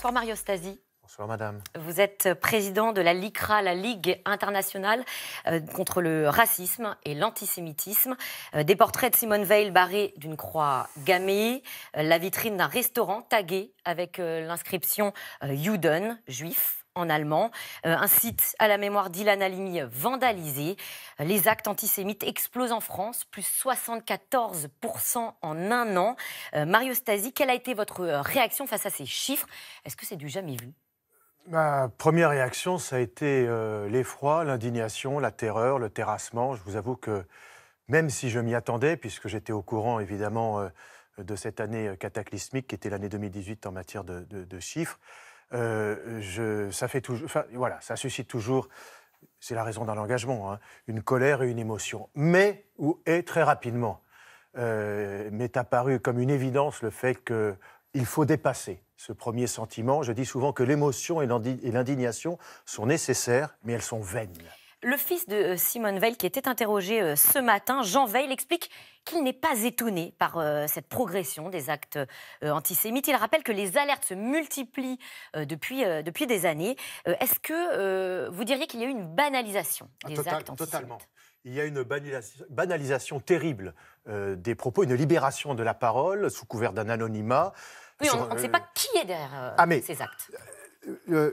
Bonsoir Mario Stasi. Bonsoir madame. Vous êtes président de la LICRA, la Ligue internationale euh, contre le racisme et l'antisémitisme. Euh, des portraits de Simone Veil barrés d'une croix gammée, euh, la vitrine d'un restaurant tagué avec l'inscription Juden, juif en allemand. Euh, un site à la mémoire d'Ilan Halimi vandalisé. Les actes antisémites explosent en France, plus 74% en un an. Euh, Mario Stasi, quelle a été votre réaction face à ces chiffres Est-ce que c'est du jamais vu Ma première réaction, ça a été euh, l'effroi, l'indignation, la terreur, le terrassement. Je vous avoue que même si je m'y attendais, puisque j'étais au courant évidemment de cette année cataclysmique qui était l'année 2018 en matière de, de chiffres, euh, ça voilà, ça suscite toujours, c'est la raison d'un engagement, hein, une colère et une émotion. Mais ou est très rapidement euh, m'est apparu comme une évidence le fait qu'il faut dépasser ce premier sentiment. Je dis souvent que l'émotion et l'indignation sont nécessaires, mais elles sont vaines. Le fils de euh, Simone Veil, qui était interrogé euh, ce matin, Jean Veil, explique qu'il n'est pas étonné par euh, cette progression des actes antisémites. Il rappelle que les alertes se multiplient depuis, depuis des années. Est-ce que vous diriez qu'il y a eu une banalisation ah, des actes antisémites Totalement. Il y a une banalisation, terrible des propos, une libération de la parole sous couvert d'un anonymat. Oui, on, ne sait pas qui est derrière ah, ces actes. Euh,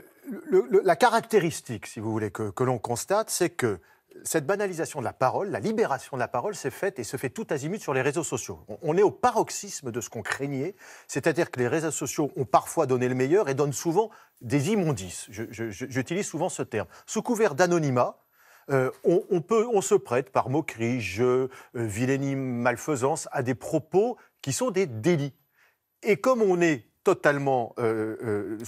la caractéristique, si vous voulez, que, l'on constate, c'est que cette banalisation de la parole, la libération de la parole s'est faite et se fait tout azimut sur les réseaux sociaux. On, est au paroxysme de ce qu'on craignait, c'est-à-dire que les réseaux sociaux ont parfois donné le meilleur et donnent souvent des immondices. J'utilise souvent ce terme. Sous couvert d'anonymat, euh, on, peut, on se prête par moquerie, jeu, euh, vilainie, malfaisance à des propos qui sont des délits. Et comme on est totalement euh, euh,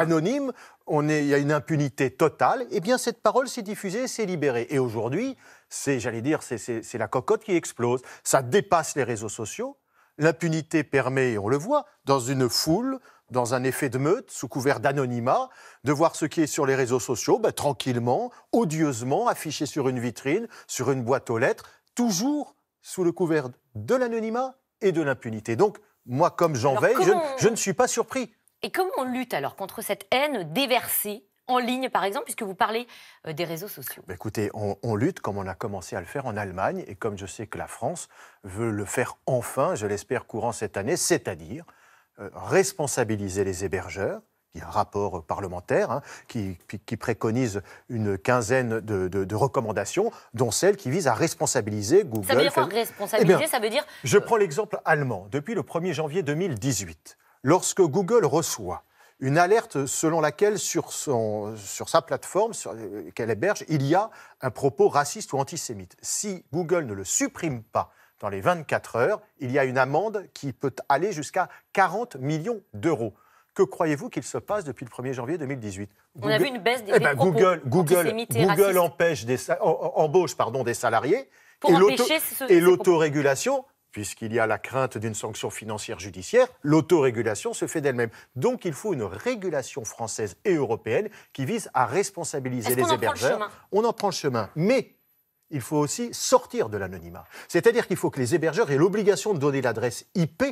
anonyme. on il y a une impunité totale, et eh bien cette parole s'est diffusée, s'est libérée. Et aujourd'hui, c'est, j'allais dire, c'est la cocotte qui explose. Ça dépasse les réseaux sociaux. L'impunité permet, on le voit, dans une foule, dans un effet de meute, sous couvert d'anonymat, de voir ce qui est sur les réseaux sociaux, bah, tranquillement, odieusement, affiché sur une vitrine, sur une boîte aux lettres, toujours sous le couvert de l'anonymat et de l'impunité. Donc, moi, comme j'en veille, je, ne suis pas surpris. Et comment on lutte alors contre cette haine déversée en ligne, par exemple, puisque vous parlez euh, des réseaux sociaux bah, Écoutez, on, lutte comme on a commencé à le faire en Allemagne et comme je sais que la France veut le faire enfin, je l'espère, courant cette année, c'est-à-dire euh, responsabiliser les hébergeurs, il y a un rapport euh, parlementaire hein, qui, préconise une quinzaine de, recommandations, dont celle qui vise à responsabiliser Google. Ça veut dire quoi, responsabiliser eh Ça veut dire. Je prends l'exemple allemand. Depuis le 1er janvier 2018, lorsque Google reçoit une alerte selon laquelle sur, son, sur sa plateforme euh, qu'elle héberge, il y a un propos raciste ou antisémite. Si Google ne le supprime pas dans les 24 heures, il y a une amende qui peut aller jusqu'à 40 millions d'euros. Que croyez-vous qu'il se passe depuis le 1er janvier 2018 On a vu une baisse des eh ben, Google, Google, Google empêche des, embauche pardon, des salariés et l'autorégulation puisqu'il y a la crainte d'une sanction financière judiciaire, l'autorégulation se fait d'elle-même. Donc il faut une régulation française et européenne qui vise à responsabiliser les hébergeurs. on en prend le chemin. Mais il faut aussi sortir de l'anonymat. C'est-à-dire qu'il faut que les hébergeurs aient l'obligation de donner l'adresse IP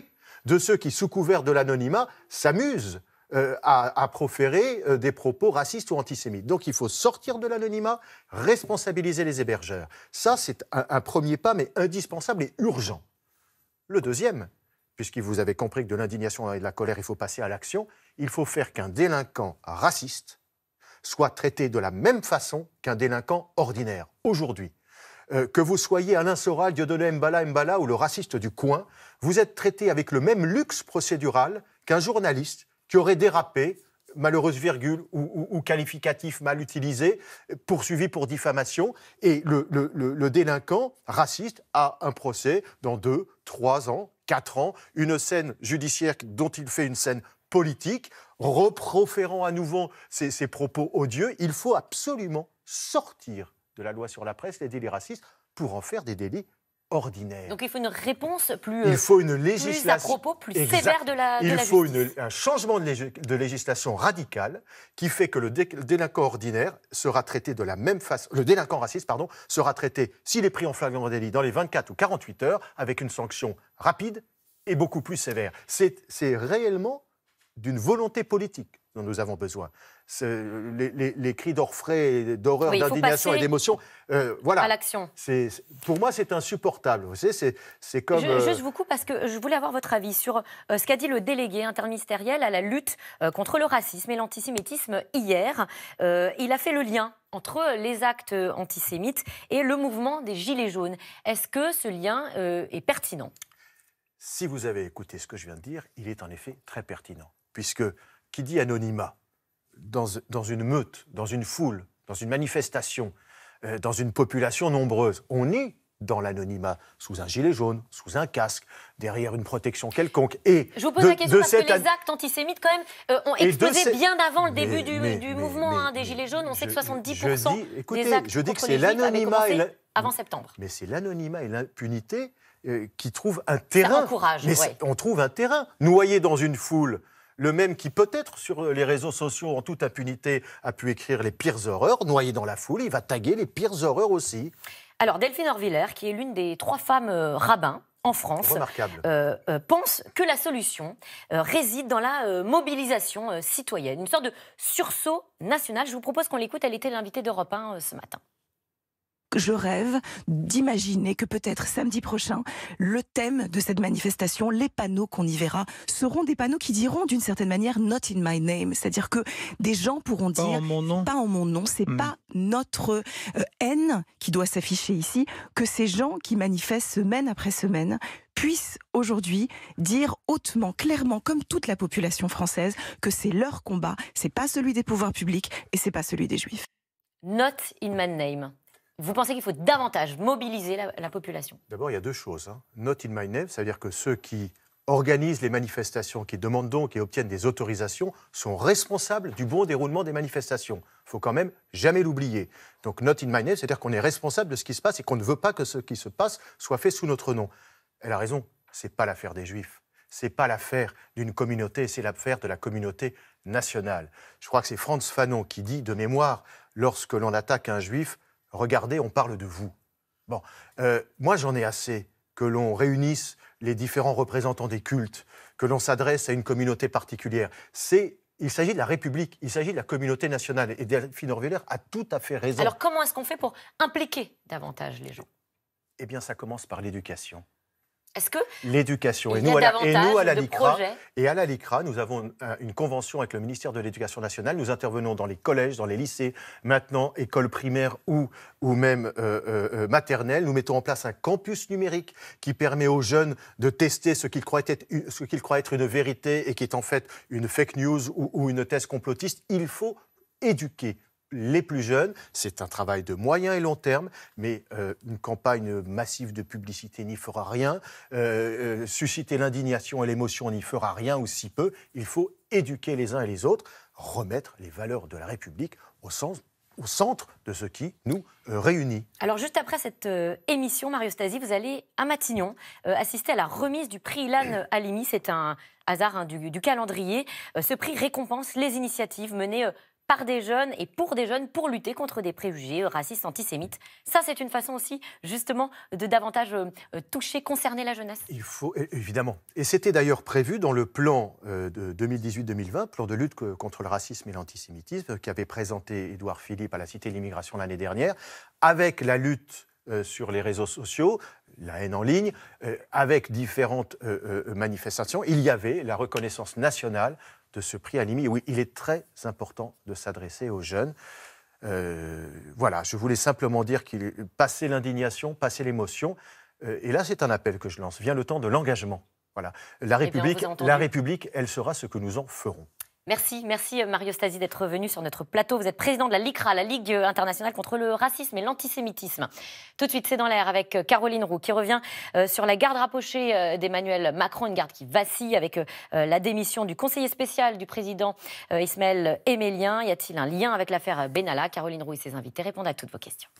de ceux qui, sous couvert de l'anonymat, s'amusent euh, à, proférer euh, des propos racistes ou antisémites. Donc il faut sortir de l'anonymat, responsabiliser les hébergeurs. Ça, c'est un, un premier pas, mais indispensable et urgent. Le deuxième, puisque vous avez compris que de l'indignation et de la colère, il faut passer à l'action, il faut faire qu'un délinquant raciste soit traité de la même façon qu'un délinquant ordinaire aujourd'hui. Euh, que vous soyez Alain Soral, Dieudonné Mbala Mbala ou le raciste du coin, vous êtes traité avec le même luxe procédural qu'un journaliste qui aurait dérapé, malheureuse virgule ou, qualificatif mal utilisé, poursuivi pour diffamation. Et le, délinquant raciste a un procès dans deux, trois ans, quatre ans, une scène judiciaire dont il fait une scène politique, reproférant à nouveau ses propos odieux. Il faut absolument sortir de la loi sur la presse, les délits racistes, pour en faire des délits ordinaires. Donc il faut une réponse plus, il faut une euh, législation, à propos, plus sévère de la, de il faut un changement de, législation radical qui fait que le, délinquant ordinaire sera traité de la même façon, le délinquant raciste, pardon, sera traité, s'il est pris en flagrant délit, dans les 24 ou 48 heures, avec une sanction rapide et beaucoup plus sévère. C'est réellement d'une volonté politique dont nous avons besoin. Euh, les, cris d'orfraie, d'horreur, d'indignation et d'émotion, euh, voilà. À Pour moi, c'est insupportable. Vous savez, c'est comme. Je, euh, beaucoup, parce que je voulais avoir votre avis sur ce qu'a dit le délégué interministériel à la lutte contre le racisme et l'antisémitisme hier. il a fait le lien entre les actes antisémites et le mouvement des Gilets jaunes. Est-ce que ce lien est pertinent Si vous avez écouté ce que je viens de dire, il est en effet très pertinent, puisque qui dit anonymat dans, une meute, dans une foule, dans une manifestation, euh, dans une population nombreuse, on est dans l'anonymat, sous un gilet jaune, sous un casque, derrière une protection quelconque. Et Je vous pose la question parce que les actes antisémites, quand même, euh, ont explosé bien avant le début du, mouvement hein, des Gilets jaunes. On sait que 70% dis, écoutez, des actes je dis que c'est l'anonymat avant septembre. Mais c'est l'anonymat et l'impunité euh, qui trouvent un terrain. Ça encourage, mais On trouve un terrain. Noyé dans une foule le même qui peut-être sur euh, les réseaux sociaux en toute impunité a pu écrire les pires horreurs, noyé dans la foule, il va taguer les pires horreurs aussi. Alors Delphine Orviller, qui est l'une des trois femmes euh, rabbins en France, euh, pense que la solution réside dans la mobilisation citoyenne, une sorte de sursaut national. Je vous propose qu'on l'écoute, elle était l'invitée d'Europe 1 ce matin je rêve d'imaginer que peut-être samedi prochain, le thème de cette manifestation, les panneaux qu'on y verra, seront des panneaux qui diront d'une certaine manière Not in my name, c'est-à-dire que des gens pourront dire en mon nom. pas en mon nom, c'est hmm. pas notre euh, haine qui doit s'afficher ici, que ces gens qui manifestent semaine après semaine puissent aujourd'hui dire hautement, clairement, comme toute la population française, que c'est leur combat, c'est pas celui des pouvoirs publics et c'est pas celui des juifs. Not in my name. Vous pensez qu'il faut davantage mobiliser la, population D'abord, il y a deux choses. Hein. Not in my name, », dire que ceux qui organisent les manifestations, qui demandent donc et obtiennent des autorisations, sont responsables du bon déroulement des manifestations. Il faut quand même jamais l'oublier. Donc not in my name, c'est-à-dire qu'on est responsable de ce qui se passe et qu'on ne veut pas que ce qui se passe soit fait sous notre nom. Elle a raison, c'est pas l'affaire des Juifs. C'est pas l'affaire d'une communauté, c'est l'affaire de la communauté nationale. Je crois que c'est Franz Fanon qui dit de mémoire, lorsque l'on attaque un Juif, regardez, on parle de vous. Bon, euh, moi j'en ai assez que l'on réunisse les différents représentants des cultes, que l'on s'adresse à une communauté particulière. C'est il s'agit de la République, il s'agit de la communauté nationale. Et Delphine Orvillère a tout à fait raison. Alors comment est-ce qu'on fait pour impliquer davantage les gens Eh bien, ça commence par l'éducation ce que l'éducation et, nous, à la, nous LICRA nous avons euh, une convention avec le ministère de l'Éducation nationale. Nous intervenons dans les collèges, dans les lycées, maintenant écoles primaires ou ou même euh, euh, maternelles. Nous mettons en place un campus numérique qui permet aux jeunes de tester ce qu'ils croient être ce être une vérité et qui est en fait une fake news ou une thèse complotiste. Il faut éduquer les plus jeunes. C'est un travail de moyen et long terme, mais euh, une campagne massive de publicité n'y fera rien. Euh, euh, susciter l'indignation et l'émotion n'y fera rien ou si peu. Il faut éduquer les uns et les autres, remettre les valeurs de la République au sens au centre de ce qui nous réunit. Alors juste après cette émission, Mario Stasi, vous allez à Matignon assister à la remise du prix Ilan Halimi. C'est un hasard hein, du, calendrier. ce prix récompense les initiatives menées par des jeunes et pour des jeunes pour lutter contre des préjugés racistes, antisémites. Ça, c'est une façon aussi, justement, de davantage euh, toucher, concerner la jeunesse. Il faut, évidemment. Et c'était d'ailleurs prévu dans le plan euh, de 2018-2020, plan de lutte contre le racisme et l'antisémitisme, qu'avait présenté Édouard Philippe à la Cité de l'immigration l'année dernière, avec la lutte euh, sur les réseaux sociaux, la haine en ligne, avec différentes manifestations, il y avait la reconnaissance nationale de ce prix à l'IMI. Oui, il est très important de s'adresser aux jeunes. Euh, voilà, je voulais simplement dire qu'il passait l'indignation, passer l'émotion. Euh, et là, c'est un appel que je lance. Vient le temps de l'engagement. Voilà. La eh République, la République, elle sera ce que nous en ferons. Merci, merci euh, Mario Stasi d'être venu sur notre plateau. Vous êtes président de la LICRA, la Ligue euh, internationale contre le racisme et l'antisémitisme. Tout de suite, c'est dans l'air avec euh, Caroline Roux qui revient sur la garde rapprochée d'Emmanuel Macron, une garde qui vacille avec la démission du conseiller spécial du président Ismaël Emélien. Y a-t-il un lien avec l'affaire Benalla Caroline Roux et ses invités répondent à toutes vos questions.